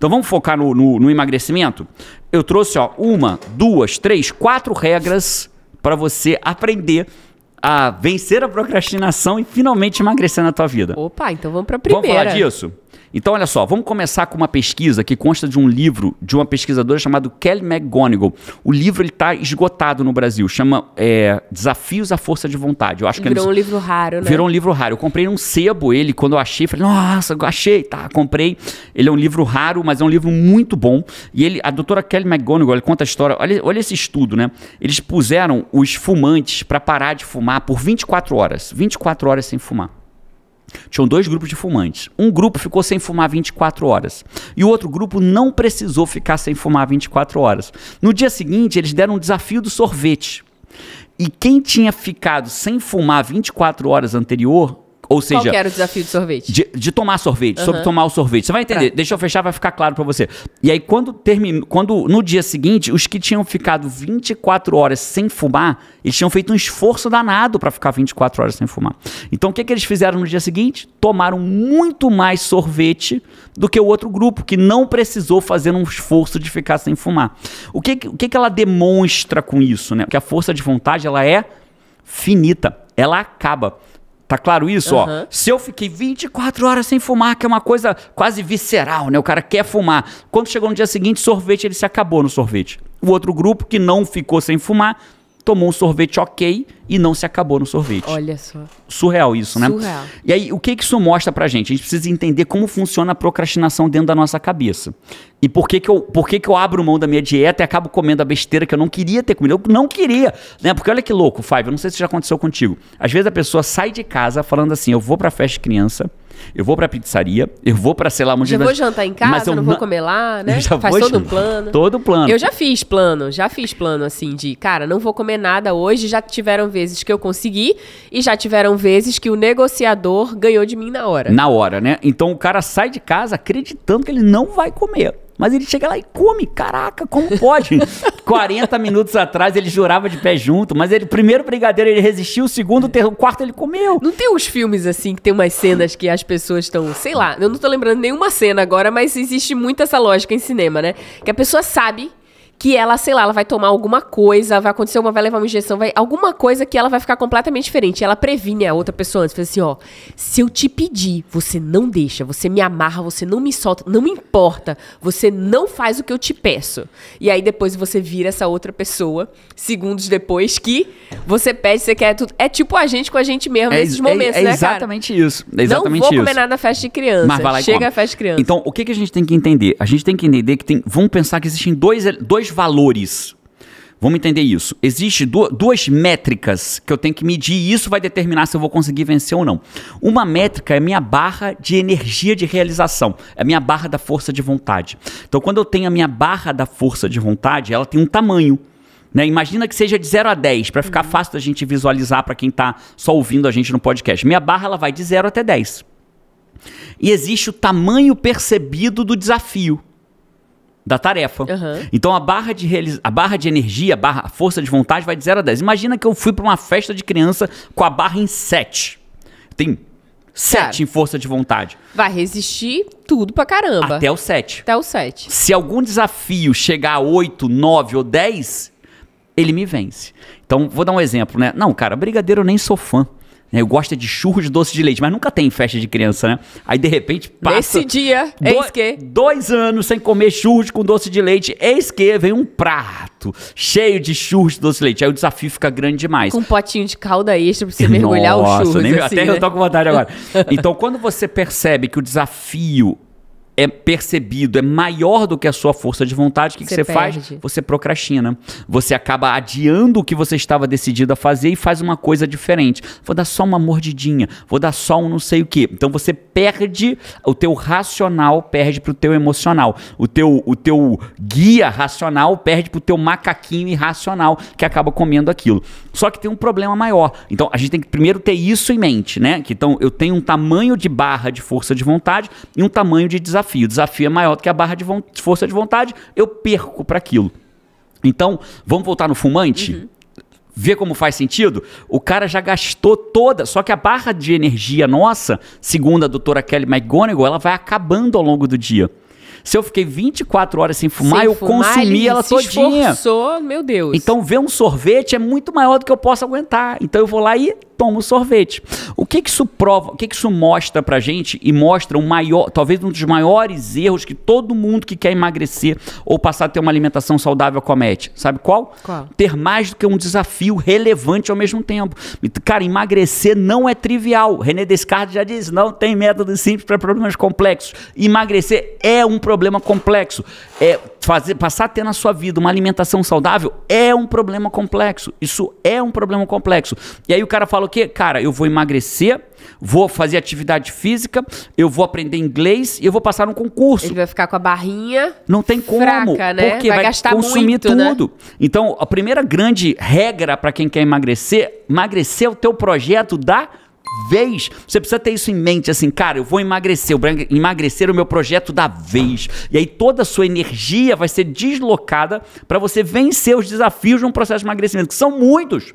Então vamos focar no, no, no emagrecimento? Eu trouxe ó, uma, duas, três, quatro regras para você aprender a vencer a procrastinação e finalmente emagrecer na tua vida. Opa, então vamos para a primeira. Vamos falar disso? Então, olha só, vamos começar com uma pesquisa que consta de um livro de uma pesquisadora chamada Kelly McGonigal. O livro está esgotado no Brasil, chama é, Desafios à Força de Vontade. Eu acho que Virou um livro raro, né? Virou um livro raro. Eu comprei num sebo ele quando eu achei. Falei, nossa, achei, tá, comprei. Ele é um livro raro, mas é um livro muito bom. E ele, a doutora Kelly McGonigal, ele conta a história. Olha, olha esse estudo, né? Eles puseram os fumantes para parar de fumar por 24 horas. 24 horas sem fumar. Tinham dois grupos de fumantes. Um grupo ficou sem fumar 24 horas. E o outro grupo não precisou ficar sem fumar 24 horas. No dia seguinte, eles deram um desafio do sorvete. E quem tinha ficado sem fumar 24 horas anterior ou seja. Qual era o desafio de sorvete? De, de tomar sorvete, uhum. sobre tomar o sorvete. Você vai tá. entender. Pra. Deixa eu fechar, vai ficar claro para você. E aí, quando termino, Quando no dia seguinte, os que tinham ficado 24 horas sem fumar, eles tinham feito um esforço danado para ficar 24 horas sem fumar. Então, o que, que eles fizeram no dia seguinte? Tomaram muito mais sorvete do que o outro grupo, que não precisou fazer um esforço de ficar sem fumar. O que, o que, que ela demonstra com isso? Né? Que a força de vontade ela é finita, ela acaba. Tá claro isso? Uhum. Ó, se eu fiquei 24 horas sem fumar, que é uma coisa quase visceral, né? O cara quer fumar. Quando chegou no dia seguinte, sorvete, ele se acabou no sorvete. O outro grupo que não ficou sem fumar tomou um sorvete ok e não se acabou no sorvete. Olha só. Surreal isso, né? Surreal. E aí, o que isso mostra pra gente? A gente precisa entender como funciona a procrastinação dentro da nossa cabeça. E por que que eu, por que que eu abro mão da minha dieta e acabo comendo a besteira que eu não queria ter comido? Eu não queria, né? Porque olha que louco, Five, eu não sei se já aconteceu contigo. Às vezes a pessoa sai de casa falando assim, eu vou pra festa de criança eu vou pra pizzaria, eu vou pra, sei lá, onde... Já vou jantar em casa, mas eu não vou comer lá, né? Já Faz todo um plano. Todo plano. Eu já fiz plano, já fiz plano, assim, de, cara, não vou comer nada hoje. Já tiveram vezes que eu consegui e já tiveram vezes que o negociador ganhou de mim na hora. Na hora, né? Então o cara sai de casa acreditando que ele não vai comer. Mas ele chega lá e come. Caraca, como pode? 40 minutos atrás ele jurava de pé junto, mas ele primeiro brigadeiro ele resistiu, o segundo, o quarto ele comeu. Não tem uns filmes assim que tem umas cenas que as pessoas estão, sei lá, eu não tô lembrando nenhuma cena agora, mas existe muito essa lógica em cinema, né? Que a pessoa sabe que ela, sei lá, ela vai tomar alguma coisa, vai acontecer uma, vai levar uma injeção, vai alguma coisa que ela vai ficar completamente diferente. Ela previne a outra pessoa antes, fala assim, ó, se eu te pedir, você não deixa, você me amarra, você não me solta, não importa, você não faz o que eu te peço. E aí depois você vira essa outra pessoa, segundos depois que você pede, você quer tudo. É tipo a gente com a gente mesmo é, nesses é momentos, é, é né, cara? Exatamente isso. É exatamente não vou comer nada na festa de criança. Mas vai lá Chega a festa de criança. Então, o que, que a gente tem que entender? A gente tem que entender que tem, vamos pensar que existem dois dois valores. Vamos entender isso. Existem duas métricas que eu tenho que medir e isso vai determinar se eu vou conseguir vencer ou não. Uma métrica é a minha barra de energia de realização, é a minha barra da força de vontade. Então, quando eu tenho a minha barra da força de vontade, ela tem um tamanho. Né? Imagina que seja de 0 a 10, para ficar uhum. fácil da gente visualizar para quem está só ouvindo a gente no podcast. Minha barra ela vai de 0 até 10. E existe o tamanho percebido do desafio da tarefa. Uhum. Então a barra de realiza... a barra de energia, a barra a força de vontade vai de 0 a 10. Imagina que eu fui para uma festa de criança com a barra em 7. Tem 7 em força de vontade. Vai resistir tudo pra caramba. Até o 7. Até o 7. Se algum desafio chegar a 8, 9 ou 10, ele me vence. Então, vou dar um exemplo, né? Não, cara, brigadeiro eu nem sou fã. Né? Eu gosto é de churros de doce de leite, mas nunca tem festa de criança, né? Aí de repente passa. Esse dia, é do, eis que. É. Dois anos sem comer churros com doce de leite, eis que vem um prato cheio de churros de doce de leite. Aí o desafio fica grande demais. Com um potinho de calda extra pra você mergulhar Nossa, o churros. Nossa, assim, até né? eu tô com vontade agora. então quando você percebe que o desafio é percebido, é maior do que a sua força de vontade, o que, que você, você faz? Você procrastina. Você acaba adiando o que você estava decidido a fazer e faz uma coisa diferente. Vou dar só uma mordidinha, vou dar só um não sei o quê. Então você perde, o teu racional perde pro teu emocional. O teu, o teu guia racional perde pro teu macaquinho irracional que acaba comendo aquilo. Só que tem um problema maior. Então a gente tem que primeiro ter isso em mente, né? Que, então eu tenho um tamanho de barra de força de vontade e um tamanho de desafio desafio. O desafio é maior do que a barra de força de vontade, eu perco para aquilo. Então, vamos voltar no fumante? Uhum. Vê como faz sentido? O cara já gastou toda, só que a barra de energia nossa, segundo a doutora Kelly McGonigal, ela vai acabando ao longo do dia. Se eu fiquei 24 horas sem fumar, sem eu fumar, consumi ela se todinha. Esforçou, meu Deus. Então, ver um sorvete é muito maior do que eu posso aguentar. Então, eu vou lá e toma sorvete. O que, que isso prova, o que, que isso mostra pra gente e mostra o maior, talvez um dos maiores erros que todo mundo que quer emagrecer ou passar a ter uma alimentação saudável comete. Sabe qual? qual? Ter mais do que um desafio relevante ao mesmo tempo. Cara, emagrecer não é trivial. René Descartes já disse, não tem método simples para problemas complexos. Emagrecer é um problema complexo. É fazer, passar a ter na sua vida uma alimentação saudável é um problema complexo. Isso é um problema complexo. E aí o cara fala que, cara, eu vou emagrecer, vou fazer atividade física, eu vou aprender inglês e eu vou passar um concurso. Ele vai ficar com a barrinha. Não tem fraca, como, né? porque vai, vai gastar consumir muito, né? tudo. Né? Então, a primeira grande regra para quem quer emagrecer, emagrecer é o teu projeto da vez. Você precisa ter isso em mente, assim, cara, eu vou emagrecer, eu vou emagrecer é o meu projeto da vez. E aí toda a sua energia vai ser deslocada para você vencer os desafios de um processo de emagrecimento, que são muitos.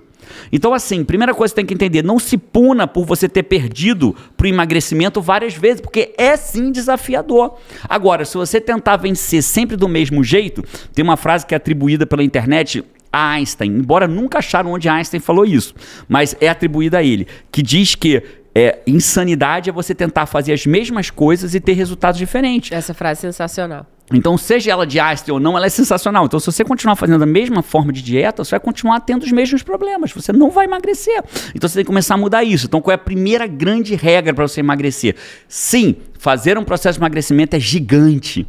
Então, assim, primeira coisa que você tem que entender: não se puna por você ter perdido pro emagrecimento várias vezes, porque é sim desafiador. Agora, se você tentar vencer sempre do mesmo jeito, tem uma frase que é atribuída pela internet a Einstein, embora nunca acharam onde Einstein falou isso, mas é atribuída a ele, que diz que é, insanidade é você tentar fazer as mesmas coisas e ter resultados diferentes. Essa frase é sensacional. Então, seja ela de ácido ou não, ela é sensacional. Então, se você continuar fazendo a mesma forma de dieta, você vai continuar tendo os mesmos problemas. Você não vai emagrecer. Então, você tem que começar a mudar isso. Então, qual é a primeira grande regra para você emagrecer? Sim, fazer um processo de emagrecimento é gigante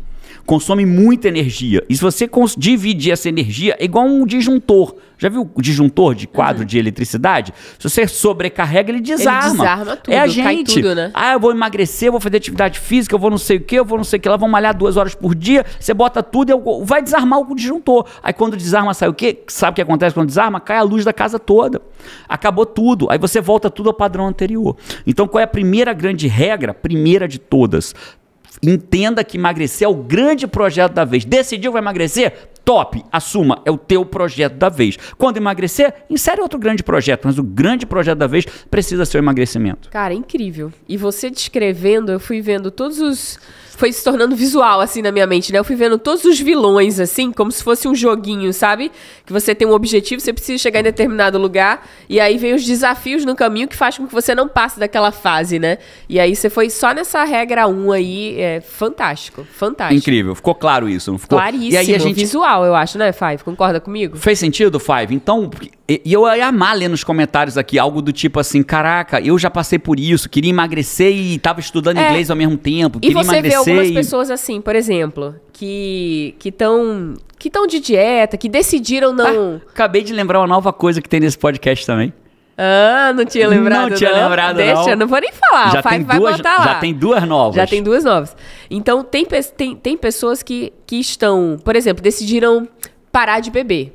consome muita energia. E se você dividir essa energia, é igual um disjuntor. Já viu o disjuntor de quadro uhum. de eletricidade? Se você sobrecarrega, ele desarma. Ele desarma tudo, é a gente. Tudo, né? Ah, eu vou emagrecer, eu vou fazer atividade física, eu vou não sei o que, eu vou não sei o que lá, vou malhar duas horas por dia, você bota tudo e vai desarmar o disjuntor. Aí quando desarma, sai o quê? Sabe o que acontece quando desarma? Cai a luz da casa toda. Acabou tudo. Aí você volta tudo ao padrão anterior. Então qual é a primeira grande regra? Primeira de todas. Entenda que emagrecer é o grande projeto da vez. Decidiu vai emagrecer? top, assuma, é o teu projeto da vez. Quando emagrecer, insere outro grande projeto, mas o grande projeto da vez precisa ser o emagrecimento. Cara, é incrível. E você descrevendo, eu fui vendo todos os foi se tornando visual, assim, na minha mente, né? Eu fui vendo todos os vilões, assim, como se fosse um joguinho, sabe? Que você tem um objetivo, você precisa chegar em determinado lugar, e aí vem os desafios no caminho que faz com que você não passe daquela fase, né? E aí você foi só nessa regra 1 aí, é fantástico, fantástico. Incrível, ficou claro isso, não ficou? Claríssimo, e aí a gente, visual legal, eu acho, né, Five? Concorda comigo? Fez sentido, Five? Então, e eu ia amar ler nos comentários aqui algo do tipo assim: caraca, eu já passei por isso, queria emagrecer e tava estudando é. inglês ao mesmo tempo. E queria você emagrecer vê algumas e... pessoas assim, por exemplo, que estão que tão de dieta, que decidiram não. Ah, acabei de lembrar uma nova coisa que tem nesse podcast também. Ah, não tinha lembrado. Não tinha não. lembrado, Deixa, não. não vou nem falar. Já vai duas, voltar lá. Já tem duas novas. Já tem duas novas. Então, tem, tem, tem pessoas que, que estão, por exemplo, decidiram parar de beber.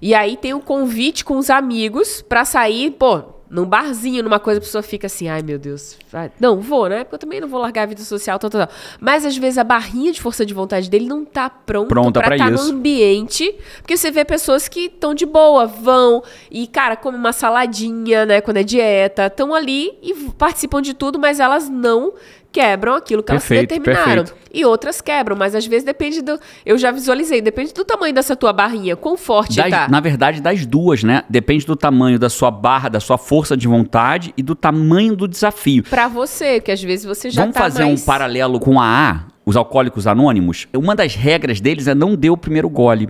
E aí tem o um convite com os amigos para sair, pô, num barzinho, numa coisa, a pessoa fica assim, ai meu Deus, não vou, né? Porque eu também não vou largar a vida social, tal, tal, tal. Mas às vezes a barrinha de força de vontade dele não tá pronta, pronta pra estar tá no ambiente. Porque você vê pessoas que estão de boa, vão e, cara, comem uma saladinha, né? Quando é dieta, estão ali e participam de tudo, mas elas não quebram aquilo que perfeito, elas determinaram. Perfeito. E outras quebram, mas às vezes depende do. Eu já visualizei, depende do tamanho dessa tua barrinha, quão forte das, tá. Na verdade, das duas, né? Depende do tamanho da sua barra, da sua força de vontade e do tamanho do desafio. Para você, que às vezes você já Vamos tá fazer mais... um paralelo com a A, os alcoólicos anônimos. Uma das regras deles é não dê o primeiro gole.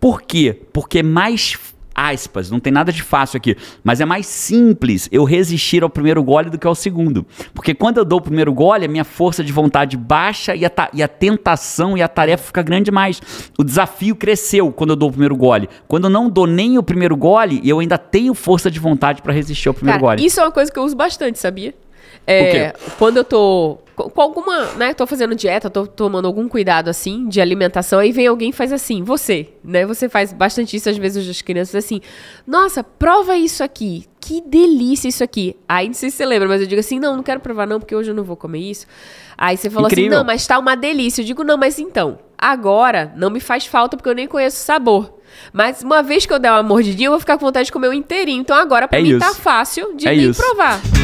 Por quê? Porque é mais aspas, não tem nada de fácil aqui, mas é mais simples eu resistir ao primeiro gole do que ao segundo. Porque quando eu dou o primeiro gole, a minha força de vontade baixa e a, e a tentação e a tarefa fica grande mais. O desafio cresceu quando eu dou o primeiro gole. Quando eu não dou nem o primeiro gole, eu ainda tenho força de vontade para resistir ao primeiro Cara, gole. Isso é uma coisa que eu uso bastante, sabia? É, quando eu tô com alguma, né, tô fazendo dieta, tô tomando algum cuidado assim de alimentação, aí vem alguém e faz assim, você, né? Você faz bastante isso às vezes as crianças assim: "Nossa, prova isso aqui. Que delícia isso aqui". Aí não sei se você lembra, mas eu digo assim: "Não, não quero provar não, porque hoje eu não vou comer isso". Aí você falou assim: "Não, mas tá uma delícia". Eu digo: "Não, mas então, agora não me faz falta porque eu nem conheço o sabor". Mas uma vez que eu der uma mordidinha, eu vou ficar com vontade de comer o inteirinho. Então agora pra é mim tá isso. tá fácil de é nem isso. provar.